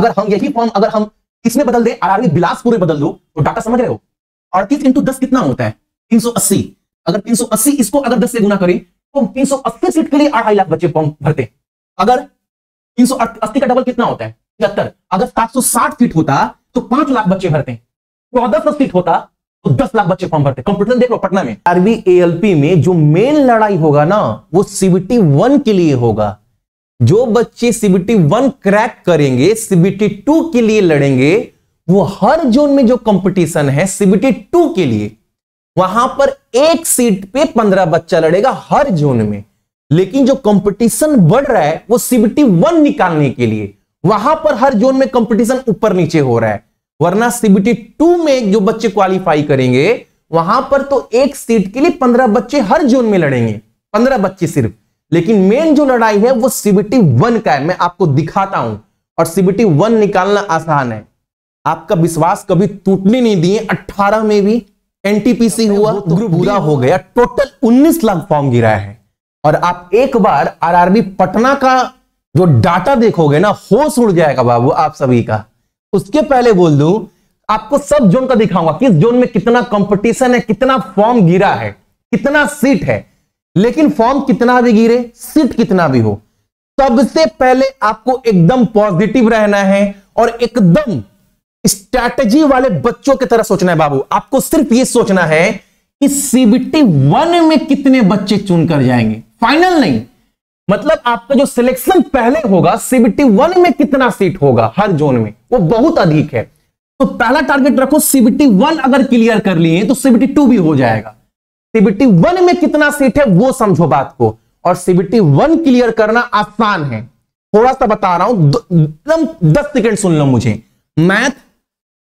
अगर हम यही फॉर्म अगर हम इसमें बदल दें आरआरबी बिलासपुर में बदल दो तो डाटा समझ रहे हो अड़तीस इंटू दस कितना होता है तीन सौ अस्सी अगर तीन सौ अस्सी इसको अगर दस से गुना करें तो तीन सौ अस्सी सीट के लिए अढ़ाई लाख बच्चे फॉर्म भरते अगर तीन सौ अस्सी का डबल कितना होता है तिहत्तर अगर सात सौ साठ सीट होता तो पांच लाख बच्चे भरते चौदह सौ सीट होता तो दस लाख बच्चे फॉर्म भरते कंप्यूटर देखो पटना में आरबी एएलपी में जो मेन लड़ाई होगा ना वो सीबीटी वन के लिए होगा जो बच्चे सीबीटी वन क्रैक करेंगे सीबीटी टू के लिए लड़ेंगे वो हर जोन में जो कंपटीशन है सीबीटी टू के लिए वहां पर एक सीट पे पंद्रह बच्चा लड़ेगा हर जोन में लेकिन जो कंपटीशन बढ़ रहा है वो सीबीटी वन निकालने के लिए वहां पर हर जोन में कंपटीशन ऊपर नीचे हो रहा है वरना सीबीटी टू में जो बच्चे क्वालिफाई करेंगे वहां पर तो एक सीट के लिए पंद्रह बच्चे हर जोन में लड़ेंगे पंद्रह बच्चे सिर्फ लेकिन मेन जो लड़ाई है वो सीबीटी वन का है मैं आपको दिखाता हूं और सीबीटी वन निकालना आसान है आपका विश्वास कभी टूटने नहीं दिए 18 में भी एनटीपीसी हुआ तो ग्रुप पूरा हो गया टोटल 19 लाख फॉर्म गिरा है और आप एक बार आरआरबी पटना का जो डाटा देखोगे ना होश उड़ जाएगा बाबू आप सभी का उसके पहले बोल दू आपको सब जोन का दिखाऊंगा किस जोन में कितना कंपटीशन है कितना फॉर्म गिरा है कितना सीट है लेकिन फॉर्म कितना भी गिरे सीट कितना भी हो सबसे पहले आपको एकदम पॉजिटिव रहना है और एकदम स्ट्रैटेजी वाले बच्चों की तरह सोचना है बाबू आपको सिर्फ यह सोचना है कि सीबीटी वन में कितने बच्चे चुन कर जाएंगे फाइनल नहीं मतलब आपका जो सिलेक्शन पहले होगा सीबीटी वन में कितना सीट होगा हर जोन में वो बहुत अधिक है तो पहला टारगेट रखो सीबीटी वन अगर क्लियर कर लिए तो सीबीटी टू भी हो जाएगा सीबीटी वन में कितना सीट है वो समझो बात को और सीबीटी वन क्लियर करना आसान है थोड़ा सा बता रहा हूं एकदम दस सेकेंड सुन लो मुझे math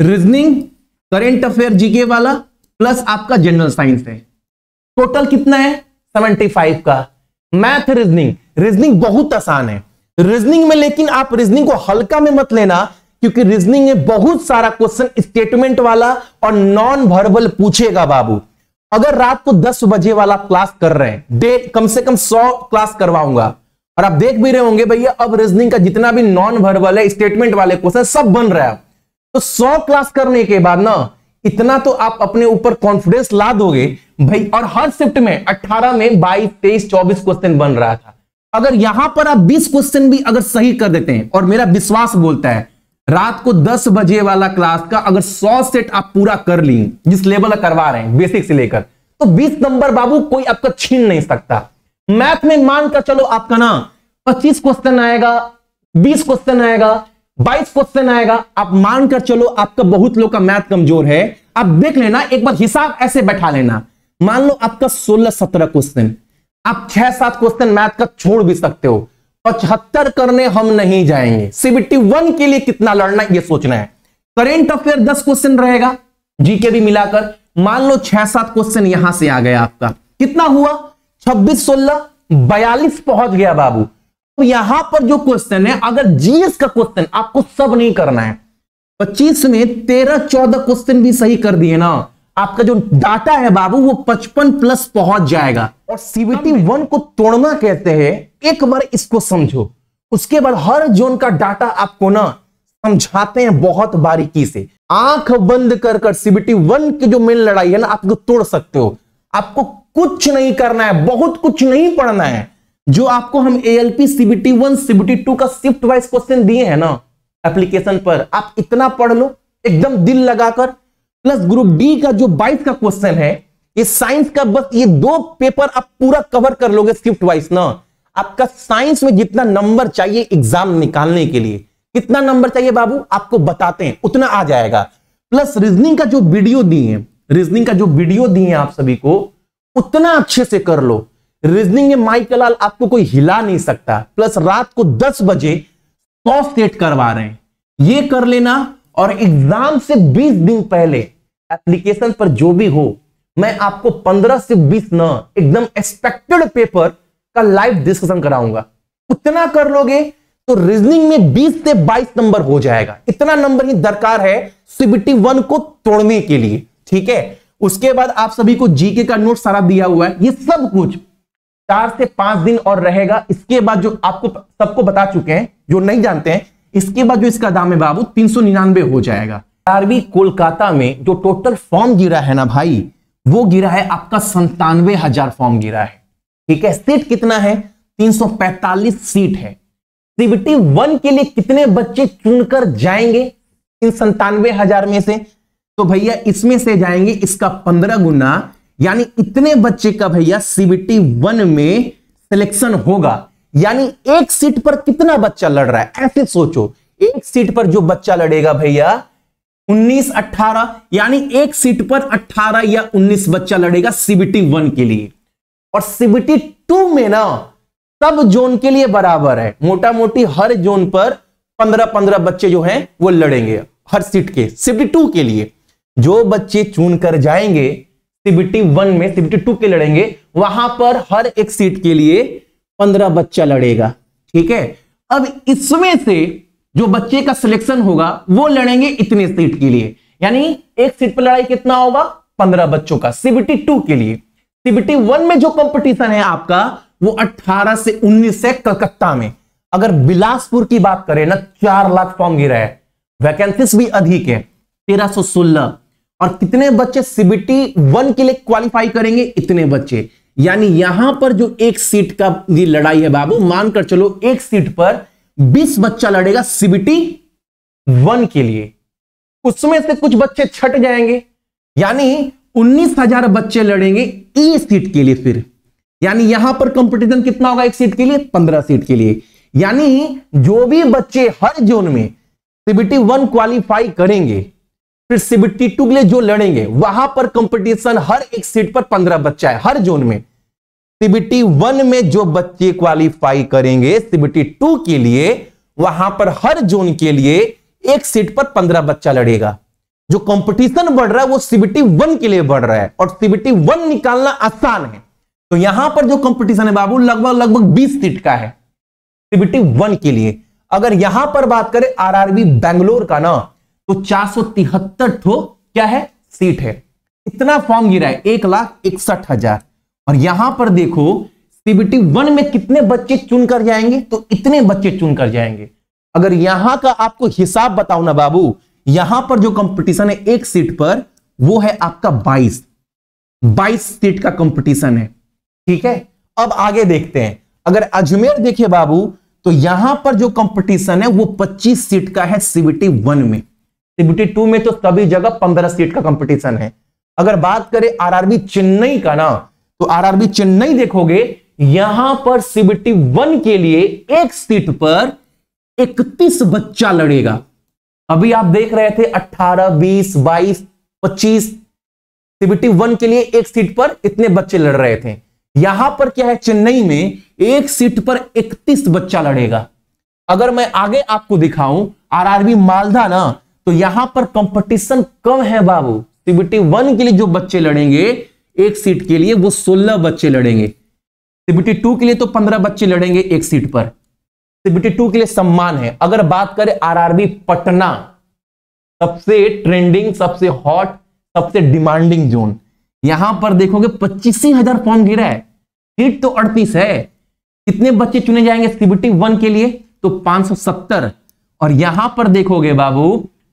reasoning current affair GK वाला प्लस आपका जनरल साइंस है टोटल कितना है 75 का मैथ रीजनिंग रीजनिंग बहुत आसान है रीजनिंग में लेकिन आप रीजनिंग को हल्का में मत लेना क्योंकि रीजनिंग में बहुत सारा क्वेश्चन स्टेटमेंट वाला और नॉन वर्बल पूछेगा बाबू अगर रात को दस बजे वाला क्लास कर रहे हैं डे कम से कम सौ क्लास करवाऊंगा और आप देख भी रहे होंगे भैया अब रीजनिंग का जितना भी नॉन वर्बल है स्टेटमेंट वाले क्वेश्चन सब बन रहा है तो सौ क्लास करने के बाद ना इतना तो आप अपने ऊपर कॉन्फिडेंस ला दोगे भाई और हर शिफ्ट में 18 में 22, 23, 24 क्वेश्चन बन रहा था अगर यहां पर आप 20 क्वेश्चन भी अगर सही कर देते हैं और मेरा विश्वास बोलता है रात को 10 बजे वाला क्लास का अगर 100 सेट आप पूरा कर ली जिस लेवल का करवा रहे हैं बेसिक से लेकर तो 20 नंबर बाबू कोई आपका छीन नहीं सकता मैथ में मान कर चलो आपका ना 25 क्वेश्चन आएगा 20 क्वेश्चन आएगा 22 क्वेश्चन आएगा आप मान कर चलो आपका बहुत लोग का मैथ कमजोर है आप देख लेना एक बार हिसाब ऐसे बैठा लेना मान लो आपका सोलह सत्रह क्वेश्चन आप छह सात क्वेश्चन मैथ का छोड़ भी सकते हो पचहत्तर करने हम नहीं जाएंगे सीबीटी वन के लिए कितना लड़ना ये सोचना है करेंट अफेयर दस क्वेश्चन रहेगा जीके भी मिलाकर मान लो छह सात क्वेश्चन यहां से आ गया आपका कितना हुआ छब्बीस सोलह बयालीस पहुंच गया बाबू तो यहां पर जो क्वेश्चन है अगर जीएस का क्वेश्चन आपको सब नहीं करना है पच्चीस में तेरह चौदह क्वेश्चन भी सही कर दिए ना आपका जो डाटा है बाबू वो पचपन प्लस पहुंच जाएगा और सीबीटी वन को तोड़ना कहते हैं एक बार इसको समझो उसके बाद हर जोन का डाटा आपको ना समझाते हैं बहुत बारीकी से आंख बंद कर कर सीबीटी वन की जो मेन लड़ाई है ना आपको तोड़ सकते हो आपको कुछ नहीं करना है बहुत कुछ नहीं पढ़ना है जो आपको हम ALP CBT one CBT two का शिफ्ट वाइज क्वेश्चन दिए हैं ना एप्लीकेशन पर आप इतना पढ़ लो एकदम दिल लगाकर प्लस ग्रुप डी का जो बाइस का क्वेश्चन है ये साइंस का बस ये दो पेपर आप पूरा कवर कर लोगे शिफ्ट वाइज ना आपका साइंस में जितना नंबर चाहिए एग्जाम निकालने के लिए कितना नंबर चाहिए बाबू आपको बताते हैं उतना आ जाएगा प्लस रीजनिंग का जो वीडियो दिए हैं रीजनिंग का जो वीडियो दिए हैं आप सभी को उतना अच्छे से कर लो रीजनिंग में माइक लाल आपको कोई हिला नहीं सकता प्लस रात को दस बजे सौ सेट करवा रहे हैं ये कर लेना और एग्जाम से 20 दिन पहले एप्लीकेशन पर जो भी हो मैं आपको 15 से 20 न एकदम एक्सपेक्टेड पेपर का लाइव डिस्कशन कराऊंगा उतना कर लोगे तो रीजनिंग में 20 से 22 नंबर हो जाएगा इतना नंबर ही दरकार है सीबीटी वन को तोड़ने के लिए ठीक है उसके बाद आप सभी को जीके का नोट सारा दिया हुआ है ये सब कुछ चार से पांच दिन और रहेगा इसके बाद जो आपको सबको बता चुके हैं जो नहीं जानते हैं इसके बाद जो इसका दाम है बाबू तीन सौ निन्यानवे हो जाएगा आरबी कोलकाता में जो टोटल फॉर्म गिरा है ना भाई वो गिरा है आपका संतानवे हजार फॉर्म गिरा है ठीक है सीट कितना है 345 सीट है सीबीटी वन के लिए कितने बच्चे चुनकर जाएंगे इन संतानवे हजार में से तो भैया इसमें से जाएंगे इसका पंद्रह गुना यानी इतने बच्चे का भैया सीबीटी वन में सिलेक्शन होगा यानी एक सीट पर कितना बच्चा लड़ रहा है ऐसे सोचो एक सीट पर जो बच्चा लड़ेगा भैया 19 18 यानी एक सीट पर 18 या 19 बच्चा लड़ेगा सीबीटी वन के लिए और सीबीटी टू में ना सब जोन के लिए बराबर है मोटा मोटी हर जोन पर पंद्रह पंद्रह बच्चे जो हैं वो लड़ेंगे हर सीट के सीबीटी टू के लिए जो बच्चे चुन कर जाएंगे सीबीटी वन में सीबीटी टू के लड़ेंगे वहां पर हर एक सीट के लिए पंद्रह बच्चा लड़ेगा ठीक है अब इसमें से जो बच्चे का सिलेक्शन होगा वो लड़ेंगे इतने सीट के लिए यानी एक सीट पर लड़ाई कितना होगा पंद्रह बच्चों का सीबीटी टू के लिए एक्टिविटी वन में जो कंपटीशन है आपका वो 18 से 19 है कलकत्ता में अगर बिलासपुर की बात करें ना चार लाख फॉर्म गिरा है वैकेंसी भी अधिक है 1316 और कितने बच्चे सीबीटी वन के लिए क्वालिफाई करेंगे इतने बच्चे यानी यहां पर जो एक सीट का लड़ाई है बाबू मानकर चलो एक सीट पर 20 बच्चा लड़ेगा सीबीटी वन के लिए उसमें से कुछ बच्चे छट जाएंगे यानी उन्नीस हजार बच्चे लड़ेंगे ई e सीट के लिए फिर यानी यहां पर कंपटीशन कितना होगा एक सीट के लिए पंद्रह सीट के लिए यानी जो भी बच्चे हर जोन में सीबीटी वन क्वालिफाई करेंगे फिर सीबीटी टू के लिए जो लड़ेंगे वहां पर कंपटीशन हर एक सीट पर पंद्रह बच्चा है हर जोन में सीबीटी वन में जो बच्चे क्वालिफाई करेंगे सीबीटी टू के लिए वहां पर हर जोन के लिए एक सीट पर पंद्रह बच्चा लड़ेगा जो कंपटीशन बढ़ रहा है वो सीबीटी वन के लिए बढ़ रहा है और सीबीटी वन निकालना आसान है तो यहां पर जो कंपटीशन है बाबू लगभग लगभग बीस सीट का है सीबीटी वन के लिए अगर यहां पर बात करें आरआरबी बेंगलोर का ना तो चार ठो क्या है सीट है इतना फॉर्म गिरा है एक लाख इकसठ हजार और यहां पर देखो सीबीटी वन में कितने बच्चे चुन कर जाएंगे तो इतने बच्चे चुन कर जाएंगे अगर यहां का आपको हिसाब बताओ ना बाबू यहां पर जो कंपटीशन है एक सीट पर वो है आपका 22 22 सीट का कंपटीशन है ठीक है अब आगे देखते हैं अगर अजमेर देखिए बाबू तो यहां पर जो कंपटीशन है वो 25 सीट का है सीबीटी वन में सीबीटी टू में तो सभी जगह 15 सीट का कंपटीशन है अगर बात करें आरआरबी चेन्नई का ना तो आरआरबी चेन्नई देखोगे यहां पर सीबीटी वन के लिए एक सीट पर इकतीस बच्चा लड़ेगा अभी आप देख रहे थे 18, 20, 22, 25 सीबीटी वन के लिए एक सीट पर इतने बच्चे लड़ रहे थे यहां पर क्या है चेन्नई में एक सीट पर 31 बच्चा लड़ेगा अगर मैं आगे आपको दिखाऊं आरआरबी मालदा ना तो यहां पर कंपटीशन कम है बाबू सीबीटी वन के लिए जो बच्चे लड़ेंगे एक सीट के लिए वो सोलह बच्चे लड़ेंगे सीबीटी टू के लिए तो पंद्रह बच्चे लड़ेंगे एक सीट पर सीबीटी टू के लिए सम्मान है अगर बात करें आरआरबी पटना सबसे ट्रेंडिंग सबसे हॉट सबसे डिमांडिंग जोन यहां पर देखोगे पच्चीस हजार फॉर्म गिरा है सीट तो अड़तीस है कितने बच्चे चुने जाएंगे सीबीटी वन के लिए तो 570 और यहां पर देखोगे बाबू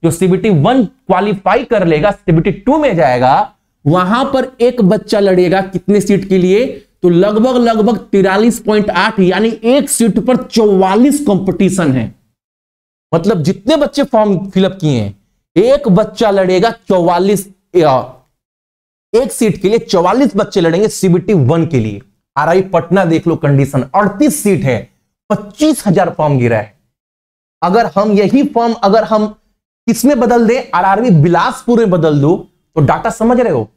जो सीबीटी वन क्वालिफाई कर लेगा सीबीटी टू में जाएगा वहां पर एक बच्चा लड़ेगा कितने सीट के लिए तो लगभग लगभग तिरालीस पॉइंट आठ यानी एक सीट पर चौवालीस कंपटीशन है मतलब जितने बच्चे फॉर्म फिलअप किए हैं एक बच्चा लड़ेगा चौवालीस एक सीट के लिए चौवालीस बच्चे लड़ेंगे सीबीटी वन के लिए आरआई पटना देख लो कंडीशन अड़तीस सीट है पच्चीस हजार फॉर्म गिरा है अगर हम यही फॉर्म अगर हम किसमें बदल आर आरआरबी बिलासपुर में बदल दो तो डाटा समझ रहे हो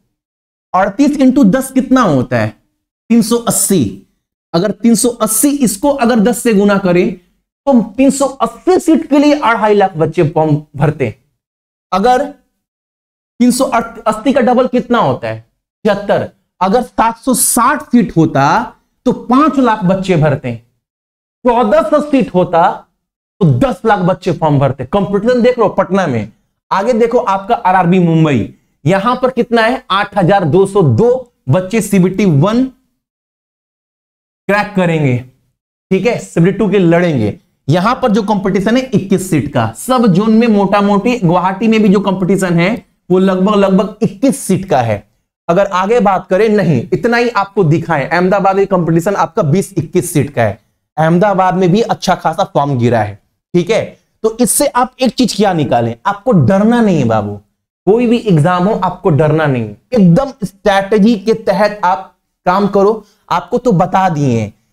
अड़तीस इंटू दस कितना होता है 380 अगर 380 इसको अगर 10 से गुना करें तो 380 सीट के लिए अढ़ाई लाख बच्चे फॉर्म भरते अगर 380 का डबल कितना होता है छिहत्तर अगर 760 सीट होता तो पांच लाख बच्चे भरते चौदह सौ सीट होता तो दस लाख बच्चे फॉर्म भरते कंपटीशन देख लो पटना में आगे देखो आपका आरआरबी मुंबई यहां पर कितना है 8,202 बच्चे सीबीटी वन क्रैक करेंगे ठीक है टू के लड़ेंगे यहां पर जो कंपटीशन है 21 सीट का सब जोन में मोटा मोटी गुवाहाटी में भी जो कंपटीशन है वो लगभग लगभग 21 सीट का है अगर आगे बात करें नहीं इतना ही आपको दिखाएं अहमदाबाद में कंपटीशन आपका 20-21 सीट का है अहमदाबाद में भी अच्छा खासा फॉर्म गिरा है ठीक है तो इससे आप एक चीज क्या निकालें आपको डरना नहीं है बाबू कोई भी एग्जाम हो आपको डरना नहीं एकदम स्ट्रैटेजी के तहत आप काम करो आपको तो बता दिए